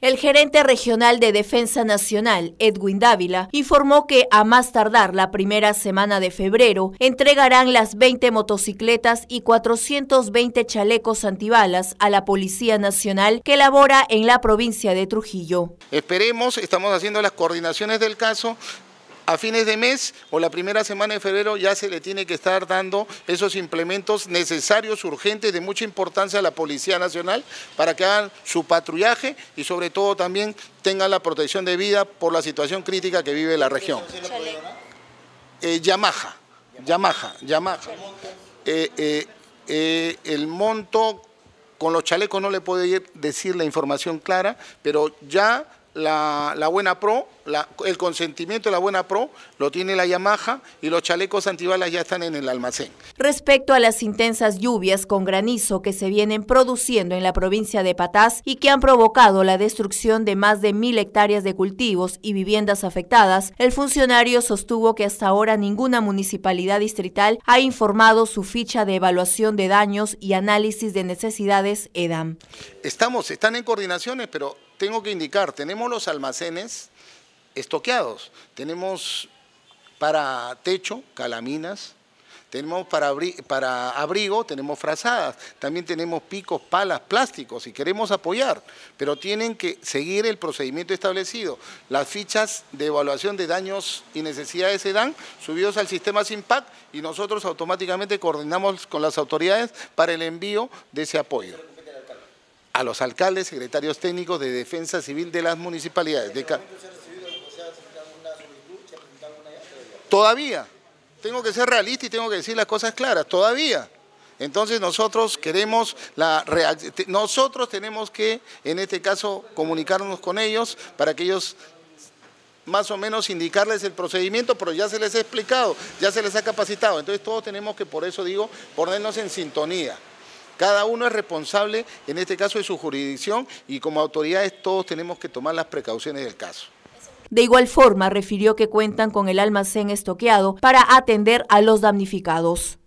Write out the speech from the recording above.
El gerente regional de Defensa Nacional, Edwin Dávila, informó que a más tardar la primera semana de febrero entregarán las 20 motocicletas y 420 chalecos antibalas a la Policía Nacional que labora en la provincia de Trujillo. Esperemos, estamos haciendo las coordinaciones del caso, a fines de mes o la primera semana de febrero ya se le tiene que estar dando esos implementos necesarios, urgentes, de mucha importancia a la Policía Nacional para que hagan su patrullaje y sobre todo también tengan la protección de vida por la situación crítica que vive la región. Eh, Yamaha, Yamaha, Yamaha. Eh, eh, el monto con los chalecos no le puedo decir la información clara, pero ya la, buena pro, el consentimiento de la buena pro lo tiene la Yamaha y los chalecos antibalas ya están en el almacén. Respecto a las intensas lluvias con granizo que se vienen produciendo en la provincia de Patás y que han provocado la destrucción de más de mil hectáreas de cultivos y viviendas afectadas, el funcionario sostuvo que hasta ahora ninguna municipalidad distrital ha informado su ficha de evaluación de daños y análisis de necesidades EDAM. Estamos, están en coordinaciones, pero tengo que indicar, tenemos los almacenes estoqueados, tenemos para techo, calaminas, tenemos para, para, abrigo, tenemos frazadas, también tenemos picos, palas, plásticos, y queremos apoyar, pero tienen que seguir el procedimiento establecido. Las fichas de evaluación de daños y necesidades se dan, subidos al sistema SIMPAC y nosotros automáticamente coordinamos con las autoridades para el envío de ese apoyo a los alcaldes, secretarios técnicos de defensa civil de las municipalidades. Todavía, tengo que ser realista y tengo que decir las cosas claras, todavía. Entonces nosotros queremos la nosotros tenemos que en este caso comunicarnos con ellos para que ellos más o menos indicarles el procedimiento, pero ya se les ha explicado, ya se les ha capacitado. Entonces todos tenemos que, por eso digo, ponernos en sintonía. Cada uno es responsable, en este caso, de su jurisdicción y como autoridades todos tenemos que tomar las precauciones del caso. De igual forma, refirió que cuentan con el almacén estoqueado para atender a los damnificados.